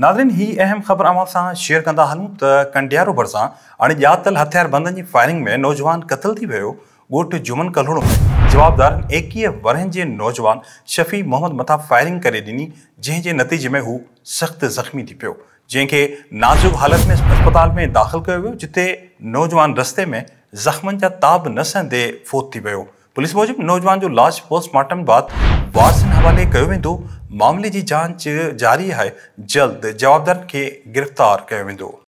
Nadreen ही अहम ख़बर अवां सां शेयर कंदा हलूं त कंडियारो भरिसां हाणे ॼातल हथियारबंदनि जी फायरिंग में नौजवान क़तल थी वियो जुमन कलोड़ो में जवाबदार एक्वी वर के नौजवान शफ़ी मोहम्मद मथा फायरिंग करे ॾिनी जंहिंजे नतीजे में हू सख़्तु ज़ख़्मी थी पियो जैके नाज़ुक हालत में अस्पताल में दाख़िल किया जिते नौजवान रस्ते में जख्मन जा ताब न सहंदे फोत पुलिस मूजिबि नौजवान जो लाश पोस्टमार्टम बाद वार्स हवाले वो मामले की जांच जारी है जल्द जवाबदार के गिरफ़्तार किया वो